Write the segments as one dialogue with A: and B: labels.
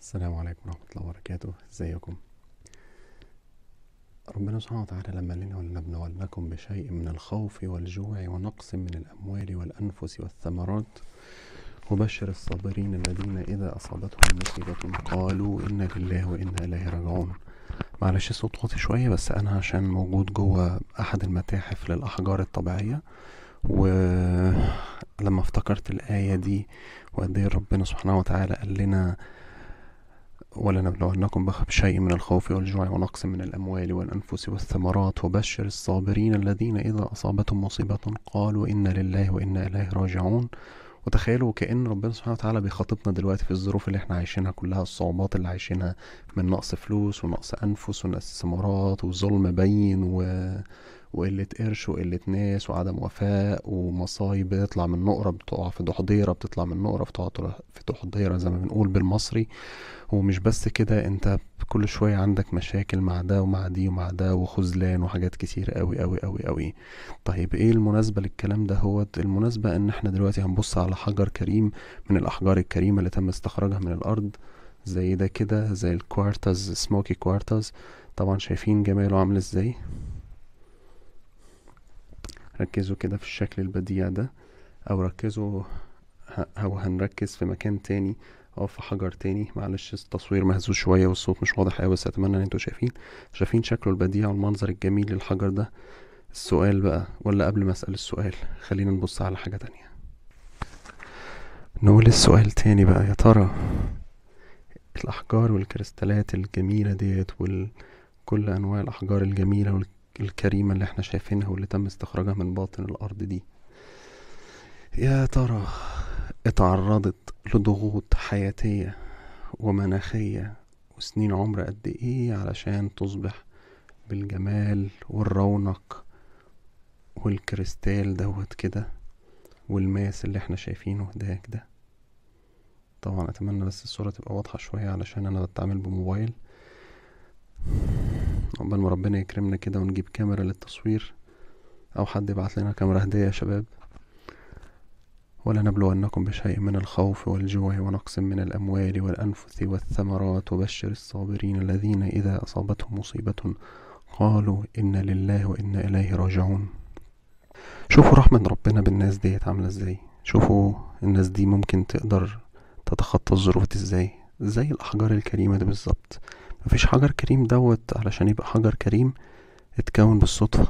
A: السلام عليكم ورحمة الله وبركاته ازيكم ربنا سبحانه وتعالى لما لنا ولنبلونكم بشيء من الخوف والجوع ونقص من الأموال والأنفس والثمرات وبشر الصابرين الذين إذا أصابتهم مصيبة قالوا إنا لله وإنا إليه راجعون معلش الصوت واطي شوية بس أنا عشان موجود جوه أحد المتاحف للأحجار الطبيعية ولما افتكرت الآية دي وقد إيه ربنا سبحانه وتعالى قال لنا ولا نبلونكم بشيء من الخوف والجوع ونقص من الأموال والأنفس والثمرات وبشر الصابرين الذين إذا أصابتهم مصيبة قالوا إنا لله وإنا إليه راجعون وتخيلوا كأن ربنا سبحانه وتعالى بيخاطبنا دلوقتي في الظروف اللي احنا عايشينها كلها الصعوبات اللي عايشينها من نقص فلوس ونقص أنفس ونقص ثمرات وظلم بين و... وقلة قرش وقلة ناس وعدم وفاء ومصايب بتطلع من نقرة بتقع في دحضيرة بتطلع من نقرة بتقع في دحضيرة زي ما بنقول بالمصري ومش بس كده انت كل شوية عندك مشاكل مع ده ومع دي ومع ده وخزلان وحاجات كتير قوي قوي قوي قوي طيب ايه المناسبة للكلام ده هو المناسبة ان احنا دلوقتي هنبص على حجر كريم من الاحجار الكريمة اللي تم استخراجها من الارض زي ده كده زي الكوارتز سموكي كوارتز طبعا شايفين جماله عامل ازاي ركزوا كده في الشكل البديع ده او ركزوا او هنركز في مكان تاني او في حجر تاني معلش التصوير مهزوز شويه والصوت مش واضح قوي بس اتمنى ان انتوا شايفين شايفين شكله البديع والمنظر الجميل للحجر ده السؤال بقى ولا قبل ما اسال السؤال خلينا نبص على حاجه تانية نقول السؤال تاني بقى يا ترى الأحجار والكريستالات الجميلة ديت وكل أنواع الأحجار الجميلة الكريمة اللي احنا شايفينها واللي تم استخراجها من باطن الأرض دي يا ترى اتعرضت لضغوط حياتية ومناخية وسنين عمر قد ايه علشان تصبح بالجمال والرونق والكريستال دوت كده والماس اللي احنا شايفينه دهك ده طبعا اتمنى بس الصورة تبقى واضحة شوية علشان انا بتعامل بموبايل عقبال ما ربنا يكرمنا كده ونجيب كاميرا للتصوير او حد يبعت لنا كاميرا هدية يا شباب ولنبلونكم بشيء من الخوف والجوع ونقص من الأموال والأنفس والثمرات وبشر الصابرين الذين إذا أصابتهم مصيبة قالوا إنا لله وإنا إليه راجعون شوفوا رحمة ربنا بالناس ديت عاملة ازاي شوفوا الناس دي ممكن تقدر تتخطى الظروف دي ازاي زي الأحجار الكريمة دي بالظبط مفيش حجر كريم دوت علشان يبقى حجر كريم اتكون بالصدفة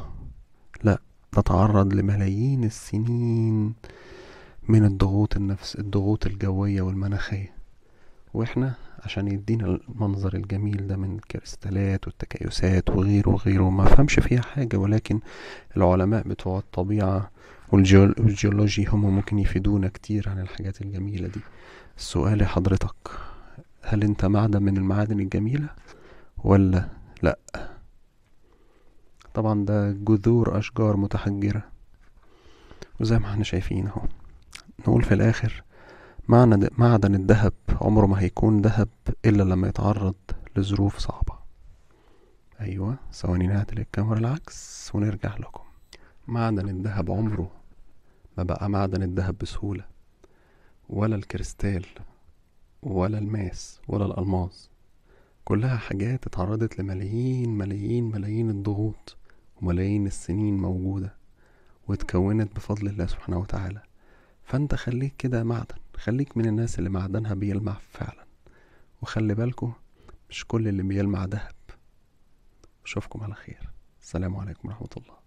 A: لا ده تعرض لملايين السنين من الضغوط النفس الضغوط الجوية والمناخية واحنا عشان يدينا المنظر الجميل ده من الكريستالات والتكيسات وغيره وغيره ما فهمش فيها حاجة ولكن العلماء بتوع الطبيعة والجيولوجي هم ممكن يفيدونا كتير عن الحاجات الجميلة دي السؤال لحضرتك هل انت معدن من المعادن الجميلة ولا لأ طبعا ده جذور أشجار متحجرة وزي ما احنا شايفين اهو نقول في الآخر معنى معدن الذهب عمره ما هيكون ذهب إلا لما يتعرض لظروف صعبة أيوة ثواني نعدل الكاميرا العكس ونرجع لكم معدن الذهب عمره ما بقى معدن الذهب بسهولة ولا الكريستال ولا الماس ولا الألماس كلها حاجات اتعرضت لملايين ملايين ملايين الضغوط وملايين السنين موجودة واتكونت بفضل الله سبحانه وتعالى فانت خليك كده معدن خليك من الناس اللي معدنها بيلمع فعلا وخلي بالكم مش كل اللي بيلمع دهب أشوفكم على خير السلام عليكم ورحمة الله